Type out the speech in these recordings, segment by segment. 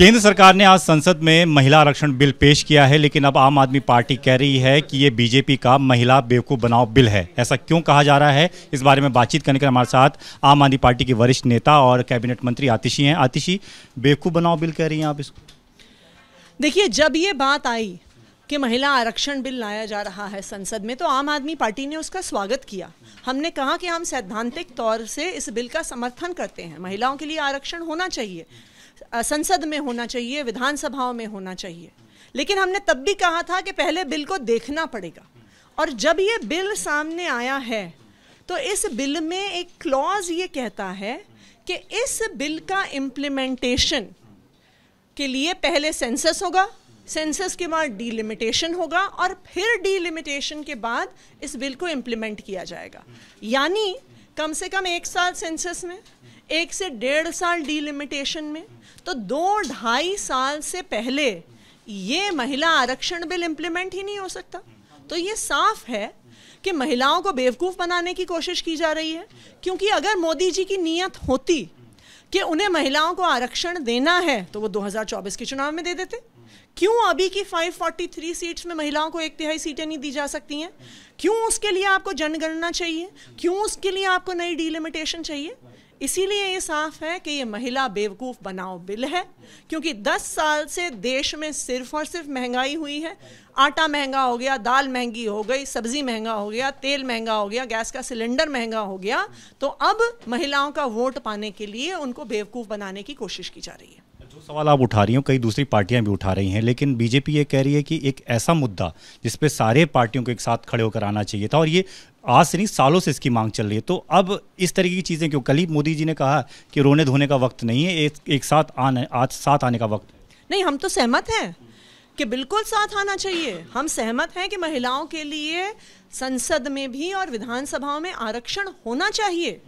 केंद्र सरकार ने आज संसद में महिला आरक्षण बिल पेश किया है लेकिन अब आम आदमी पार्टी कह रही है कि ये बीजेपी का महिला बेवकूफ़ बनाओ बिल है ऐसा क्यों कहा जा रहा है इस बारे में बातचीत करने के लिए हमारे साथ आम आदमी पार्टी के वरिष्ठ नेता और कैबिनेट मंत्री आतिशी हैं आतिशी बेवकूफ़ बनाओ बिल कह रही हैं आप इसको देखिए जब ये बात आई कि महिला आरक्षण बिल लाया जा रहा है संसद में तो आम आदमी पार्टी ने उसका स्वागत किया हमने कहा कि हम सैद्धांतिक तौर से इस बिल का समर्थन करते हैं महिलाओं के लिए आरक्षण होना चाहिए संसद में होना चाहिए विधानसभाओं में होना चाहिए लेकिन हमने तब भी कहा था कि पहले बिल को देखना पड़ेगा और जब ये बिल सामने आया है तो इस बिल में एक क्लॉज ये कहता है कि इस बिल का इम्प्लीमेंटेशन के लिए पहले सेंसस होगा सेंसस के बाद डीलिमिटेशन होगा और फिर डीलिमिटेशन के बाद इस बिल को इम्प्लीमेंट किया जाएगा यानी कम से कम एक साल सेंसस में एक से डेढ़ साल डीलिमिटेशन में तो दो ढाई साल से पहले ये महिला आरक्षण बिल इम्प्लीमेंट ही नहीं हो सकता तो ये साफ है कि महिलाओं को बेवकूफ़ बनाने की कोशिश की जा रही है क्योंकि अगर मोदी जी की नीयत होती कि उन्हें महिलाओं को आरक्षण देना है तो वो 2024 के चुनाव में दे देते क्यों अभी की 543 सीट्स में महिलाओं को एक तिहाई सीटें नहीं दी जा सकती हैं क्यों उसके लिए आपको जनगणना चाहिए क्यों उसके लिए आपको नई डिलिमिटेशन चाहिए इसीलिए ये साफ है कि ये महिला बेवकूफ़ बनाओ बिल है क्योंकि 10 साल से देश में सिर्फ और सिर्फ महंगाई हुई है आटा महंगा हो गया दाल महंगी हो गई सब्जी महंगा हो गया तेल महंगा हो गया गैस का सिलेंडर महंगा हो गया तो अब महिलाओं का वोट पाने के लिए उनको बेवकूफ़ बनाने की कोशिश की जा रही है सवाल आप उठा रही हो कई दूसरी पार्टियां भी उठा रही हैं लेकिन बीजेपी ये कह रही है कि एक ऐसा मुद्दा जिसपे सारे पार्टियों को एक साथ खड़े होकर आना चाहिए था और ये आज से नहीं सालों से इसकी मांग चल रही है तो अब इस तरीके की चीज़ें क्यों कल ही मोदी जी ने कहा कि रोने धोने का वक्त नहीं है एक, एक साथ आने आज साथ आने का वक्त नहीं हम तो सहमत हैं कि बिल्कुल साथ आना चाहिए हम सहमत हैं कि महिलाओं के लिए संसद में भी और विधानसभाओं में आरक्षण होना चाहिए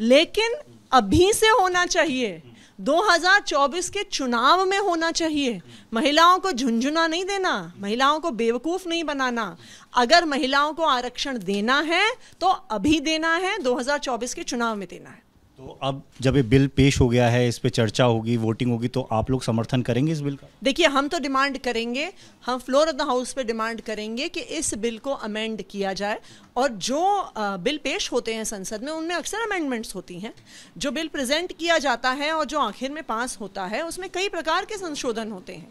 लेकिन अभी से होना चाहिए 2024 के चुनाव में होना चाहिए महिलाओं को झुंझुना नहीं देना महिलाओं को बेवकूफ़ नहीं बनाना अगर महिलाओं को आरक्षण देना है तो अभी देना है 2024 के चुनाव में देना है तो अब जब ये बिल पेश हो गया है इस पे चर्चा होगी वोटिंग होगी तो आप लोग समर्थन करेंगे इस बिल का देखिए हम तो डिमांड करेंगे हम फ्लोर ऑफ द हाउस पे डिमांड करेंगे कि इस बिल को अमेंड किया जाए और जो बिल पेश होते हैं संसद में उनमें अक्सर अमेंडमेंट्स होती हैं जो बिल प्रेजेंट किया जाता है और जो आखिर में पास होता है उसमें कई प्रकार के संशोधन होते हैं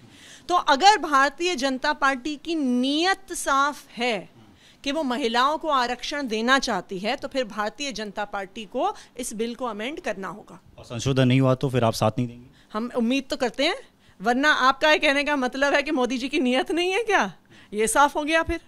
तो अगर भारतीय जनता पार्टी की नीयत साफ है कि वो महिलाओं को आरक्षण देना चाहती है तो फिर भारतीय जनता पार्टी को इस बिल को अमेंड करना होगा और संशोधन नहीं हुआ तो फिर आप साथ नहीं देंगे हम उम्मीद तो करते हैं वरना आपका ये कहने का मतलब है कि मोदी जी की नीयत नहीं है क्या ये साफ हो गया फिर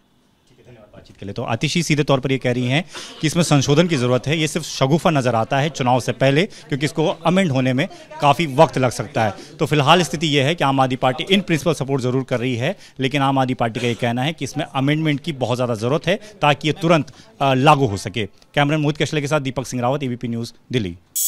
बातचीत के लिए तो आतिशी सीधे तौर पर ये कह रही हैं कि इसमें संशोधन की ज़रूरत है ये सिर्फ शगुफा नज़र आता है चुनाव से पहले क्योंकि इसको अमेंड होने में काफ़ी वक्त लग सकता है तो फिलहाल स्थिति यह है कि आम आदमी पार्टी इन प्रिंसिपल सपोर्ट ज़रूर कर रही है लेकिन आम आदमी पार्टी का ये कहना है कि इसमें अमेंडमेंट की बहुत ज़्यादा ज़रूरत है ताकि ये तुरंत लागू हो सके कैमरन मोहित कशले के साथ दीपक सिंह रावत एबीपी न्यूज़ दिल्ली